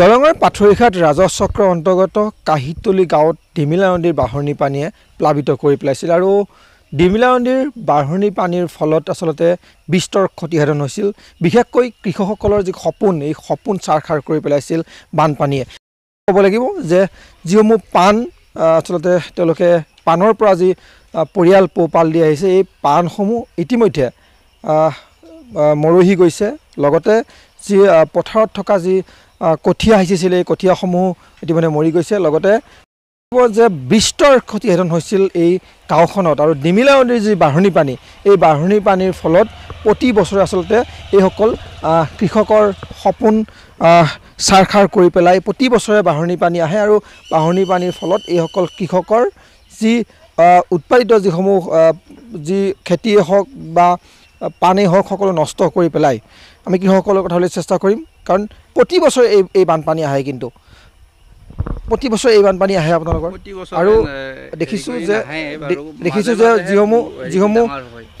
দৰঙৰ ৰাজহ ৰাজহচক্ৰৰ অন্তৰ্গত কাহিতলী গাঁৱত ডিমিলা নদীৰ বাঢ়নী পানীয়ে প্লাৱিত কৰি পেলাইছিল আৰু ডিমিলা নদীৰ বাঢ়নী পানীৰ ফলত আচলতে বিস্তৰ ক্ষতিসাধন হৈছিল বিশেষকৈ কৃষকসকলৰ যি সপোন এই সপোন চাৰখাৰ কৰি পেলাইছিল বানপানীয়ে ক'ব লাগিব যে যিসমূহ পাণ আচলতে তেওঁলোকে পাণৰ পৰা যি পৰিয়াল পোহপাল দি আহিছে এই পাণসমূহ ইতিমধ্যে মৰহি গৈছে লগতে যি পথাৰত থকা যি কঠীয়া সিঁচিছিল এই কঠীয়াসমূহ ইতিমধ্যে মৰি গৈছে লগতে যে বিস্তৰ ক্ষতিসাধন হৈছিল এই গাঁওখনত আৰু ডিমিলা নদীৰ যি বাঢ়নী পানী এই বাঢ়নী পানীৰ ফলত প্ৰতি বছৰে আচলতে এইসকল কৃষকৰ সপোন খাৰ কৰি পেলাই প্ৰতি বছৰে বাঢ়নী পানী আহে আৰু বাঢ়নী পানীৰ ফলত এইসকল কৃষকৰ যি উৎপাদিত যিসমূহ যি খেতিয়ে হওক বা পানেই হওক সকলো নষ্ট কৰি পেলাই আমি কৃষকসকলৰ কথাবলৈ চেষ্টা কৰিম কাৰণ প্ৰতি বছৰে এই এই বানপানী আহে কিন্তু প্ৰতি বছৰে এই বানপানী আহে আপোনালোকৰ আৰু দেখিছোঁ যে দেখিছোঁ যে যিসমূহ যিসমূহ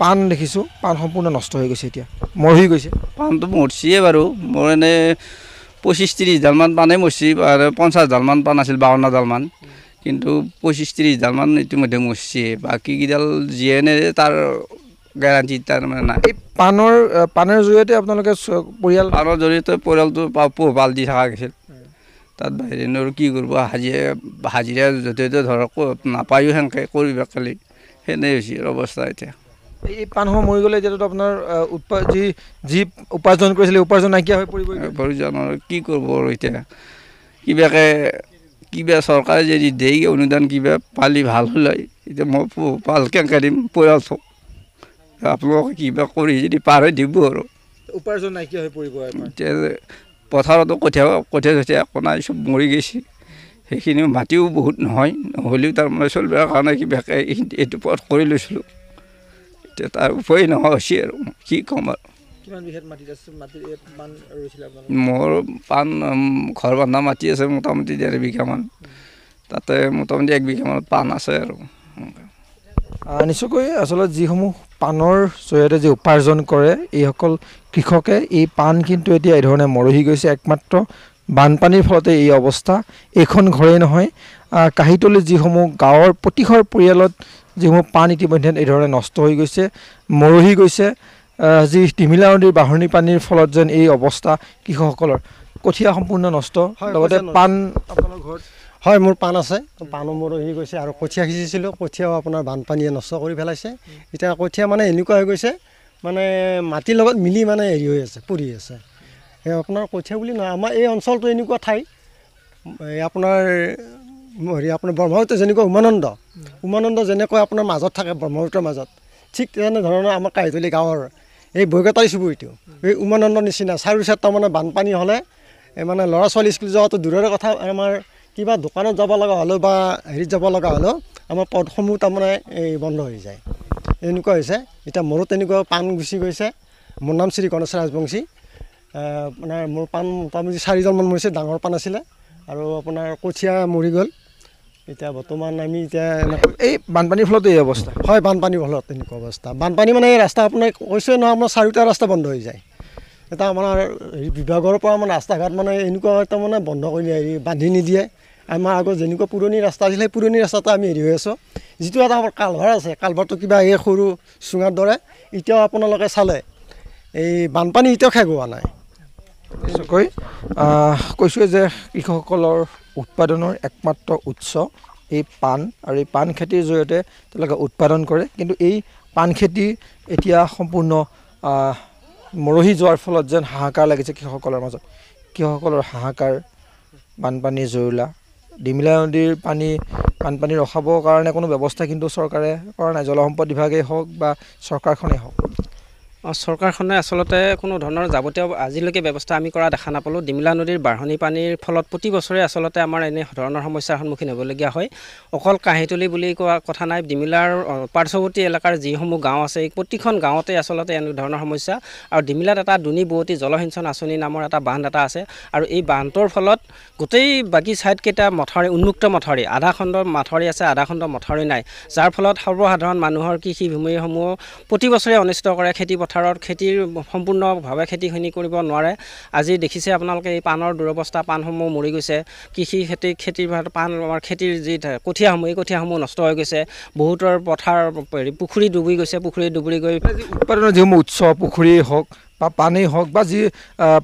পাণ দেখিছোঁ পাণ সম্পূৰ্ণ নষ্ট হৈ গৈছে এতিয়া মৰি গৈছে পাণটো মৰছিয়ে বাৰু মোৰ এনে পঁচিছ ত্ৰিছ ত্ৰিছডালমান পাণেই মৰিছে আৰু পঞ্চাছডালমান পাণ আছিল বাৱন্ন বাৱন্নডালমান কিন্তু পঁচিছ ত্ৰিছ ত্ৰিছডালমান ইতিমধ্যে মৰিছে বাকীকেইডাল যিয়ে নে তাৰ গ্যাৰান্টি তাৰমানে নাই এই পাণৰ পানেৰ জড়িয়ে আপনাদেৰ পৰিয়াল পাণৰ জৰিয়তে পৰিয়ালটো তো পোহপাল থকা গৈছিল তাত তাৰ বাইৰে কি কৰব হাজিৰা হাজিৰা যদি ধৰক নাপায়ো সেনকে কৰিব খালি সেনে হৈছে অৱস্থা এতিয়া এই পাণসমূহ মৰি গ'লে এতিয়াতো আপোনাৰ আপনাৰ যে যি উপাৰ্জন কৰেছিল উপাৰ্জন নাইকিয়া হয়ে পড়ব উপাৰ্জন কি আৰু এতিয়া কিবাকে কিবা চৰকাৰে যদি দেই অনুদান কিবা পালি ভাল হলে এতিয়া মই পাল কেনকে দিম পৰিয়াল থাক আপোনালোকে কিবা কৰি যদি পাৰ হৈ দিব আৰু উপাৰ্জন নাইকিয়া হৈ পৰিব এতিয়া পথাৰতো কঠীয়া কঠীয়া চঠীয়া একো নাই চব মৰি গৈছে সেইখিনি মাটিও বহুত নহয় নহ'লেও তাৰমানে চলিবৰ কাৰণে কিবাকে এইটো পথ কৰি লৈছিলোঁ এতিয়া তাৰ উপায় নহয় হৈছে আৰু কি ক'ম আৰু মোৰ পাণ ঘৰ বন্ধা মাটি আছে মোটামুটি ডেৰ বিঘামান তাতে মোটামুটি এক বিঘামান পাণ আছে আৰু নিশ্চয়কৈ আচলতে যিসমূহ পাণৰ জৰিয়তে যি উপাৰ্জন কৰে এইসকল কৃষকে এই পাণ কিন্তু এতিয়া এইধৰণে মৰহি গৈছে একমাত্ৰ বানপানীৰ ফলতে এই অৱস্থা এইখন ঘৰেই নহয় কাহিতলি যিসমূহ গাঁৱৰ প্ৰতিঘৰ পৰিয়ালত যিসমূহ পাণ ইতিমধ্যে এইধৰণে নষ্ট হৈ গৈছে মৰহি গৈছে যি তিমিলা নদীৰ বাঢ়নী পানীৰ ফলত যেন এই অৱস্থা কৃষকসকলৰ কঠীয়া সম্পূৰ্ণ নষ্ট লগতে পাণ আপোনালোকৰ ঘৰত হয় মোৰ পাণ আছে পাণো মোৰ হেৰি গৈছে আৰু কঠীয়া সিঁচিছিলোঁ কঠীয়াও আপোনাৰ বানপানীয়ে নষ্ট কৰি পেলাইছে এতিয়া কঠীয়া মানে এনেকুৱা হৈ গৈছে মানে মাটিৰ লগত মিলি মানে হেৰি হৈ আছে পৰি আছে এই আপোনাৰ কঠীয়া বুলি নহয় আমাৰ এই অঞ্চলটো এনেকুৱা ঠাই এই আপোনাৰ হেৰি আপোনাৰ ব্ৰহ্মপুত্ৰ যেনেকুৱা উমানন্দ উমানন্দ যেনেকৈ আপোনাৰ মাজত থাকে ব্ৰহ্মপুত্ৰৰ মাজত ঠিক তেনেধৰণৰ আমাৰ কাহিতলী গাঁৱৰ এই বৈকতাৰী চুবুৰীটো এই উমানন্দ নিচিনা চাৰিও চাৰিটা মানে বানপানী হ'লে এই মানে ল'ৰা ছোৱালী স্কুল যোৱাটো দূৰৰে কথা আমাৰ কিবা দোকানত যাব লগা হ'লেও বা হেৰিত যাব লগা হ'লেও আমাৰ পথসমূহ তাৰমানে এই বন্ধ হৈ যায় এনেকুৱা হৈছে এতিয়া মোৰো তেনেকুৱা পাণ গুচি গৈছে মোৰ নাম শ্ৰী গণেশ ৰাজবংশী আপোনাৰ মোৰ পাণ মোটামুটি চাৰিজনমান মৰিছে ডাঙৰ পাণ আছিলে আৰু আপোনাৰ কঠীয়া মৰি গ'ল এতিয়া বৰ্তমান আমি এতিয়া এনেকৈ এই বানপানীৰ ফলত এই অৱস্থা হয় বানপানীৰ ফলত তেনেকুৱা অৱস্থা বানপানী মানে এই ৰাস্তা আপোনাৰ কৈছোৱে নহয় আপোনাৰ চাৰিওটা ৰাস্তা বন্ধ হৈ যায় এটা আমাৰ বিভাগৰ পৰা আমাৰ ৰাস্তা ঘাট মানে এনেকুৱা তাৰমানে বন্ধ কৰি হেৰি বান্ধি নিদিয়ে আমাৰ আগত যেনেকুৱা পুৰণি ৰাস্তা আছিলে সেই পুৰণি ৰাস্তাটো আমি হেৰি হৈ আছোঁ যিটো এটা আমাৰ কালভাৰ আছে কালভাৰটো কিবা এই সৰু চুঙাৰ দৰে এতিয়াও আপোনালোকে চালে এই বানপানী এতিয়াও হোৱা নাই কৈ কৈছোঁ যে কৃষকসকলৰ উৎপাদনৰ একমাত্ৰ উৎস এই পাণ আৰু এই পাণ খেতিৰ জৰিয়তে তেওঁলোকে উৎপাদন কৰে কিন্তু এই পাণ খেতি এতিয়া সম্পূৰ্ণ মৰহি যোৱাৰ ফলত যেন হাহাকাৰ লাগিছে কৃষকসকলৰ মাজত কৃষকসকলৰ হাহাকাৰ বানপানীৰ জুৰুলা ডিমিলা নদীৰ পানী বানপানী ৰখাবৰ কাৰণে কোনো ব্যৱস্থা কিন্তু চৰকাৰে কৰা নাই জলসম্পদ বিভাগেই হওক বা চৰকাৰখনেই হওক চৰকাৰখনে আচলতে কোনো ধৰণৰ যাৱতীয় আজিলৈকে ব্যৱস্থা আমি কৰা দেখা নাপালোঁ ডিমিলা নদীৰ বাঢ়নী পানীৰ ফলত প্ৰতি বছৰে আচলতে আমাৰ এনে ধৰণৰ সমস্যাৰ সন্মুখীন হ'বলগীয়া হয় অকল কাঁহীতলি বুলি কোৱা কথা নাই ডিমিলাৰ পাৰ্শ্বৱৰ্তী এলেকাৰ যিসমূহ গাঁও আছে এই প্ৰতিখন গাঁৱতে আচলতে এনেধৰণৰ সমস্যা আৰু ডিমিলাত এটা দুনি বুৱতী জলসিঞ্চন আঁচনি নামৰ এটা বান্ধ এটা আছে আৰু এই বান্ধটোৰ ফলত গোটেই বাকী ছাইডকেইটা মথাউৰি উন্মুক্ত মথাউৰি আধা খণ্ড মথাউৰি আছে আধা খণ্ড মথাউৰি নাই যাৰ ফলত সৰ্বসাধাৰণ মানুহৰ কৃষিভূমিসমূহ প্ৰতি বছৰে অনিষ্ট কৰে খেতি পথাৰ পথাৰত খেতিৰ সম্পূৰ্ণভাৱে খেতিখিনি কৰিব নোৱাৰে আজি দেখিছে আপোনালোকে এই পাণৰ দুৰৱস্থা পাণসমূহ মৰি গৈছে কৃষি খেতি খেতিৰ পাণ আমাৰ খেতিৰ যি কঠীয়াসমূহ এই কঠীয়াসমূহ নষ্ট হৈ গৈছে বহুতৰ পথাৰ হেৰি পুখুৰী ডুবি গৈছে পুখুৰী ডুবি গৈ উৎপাদনৰ যিসমূহ উৎস পুখুৰী হওক বা পানেই হওক বা যি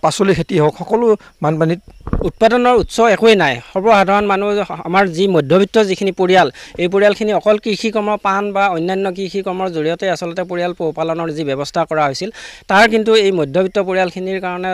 পাচলি খেতি হওক সকলো বানপানীত উৎপাদনৰ উৎস একোৱেই নাই সৰ্বসাধাৰণ মানুহ আমাৰ যি মধ্যবিত্ত যিখিনি পৰিয়াল এই পৰিয়ালখিনি অকল কৃষি কৃষিকৰ্মৰ পাণ বা অন্যান্য কৃষি কৰ্মৰ জৰিয়তে আচলতে পৰিয়াল পোহপালনৰ যি ব্যৱস্থা কৰা হৈছিল তাৰ কিন্তু এই মধ্যবিত্ত পৰিয়ালখিনিৰ কাৰণে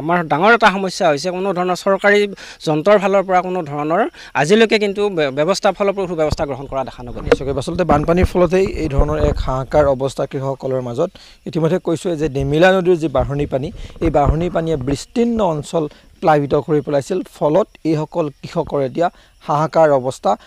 আমাৰ ডাঙৰ এটা সমস্যা হৈছে কোনো ধৰণৰ চৰকাৰী যন্ত্ৰৰ ফালৰ পৰা কোনো ধৰণৰ আজিলৈকে কিন্তু ব্যৱস্থা ফলৰ ফলপ্ৰসূ ব্যৱস্থা গ্ৰহণ কৰা দেখা নগ'ল চাগে আচলতে বানপানীৰ ফলতেই এই ধৰণৰ এক হাহাকাৰ অৱস্থা কৃষকসকলৰ মাজত ইতিমধ্যে কৈছোঁ যে ডেমিলা নদীৰ যি বাঢ়নী পানী এই বাঢ়নী পানীয়ে বিস্তীৰ্ণ অঞ্চল প্লাবিত কৰি পেলাইছিল ফলত এইসকল কৃষকৰ এতিয়া হাহাকাৰ অৱস্থা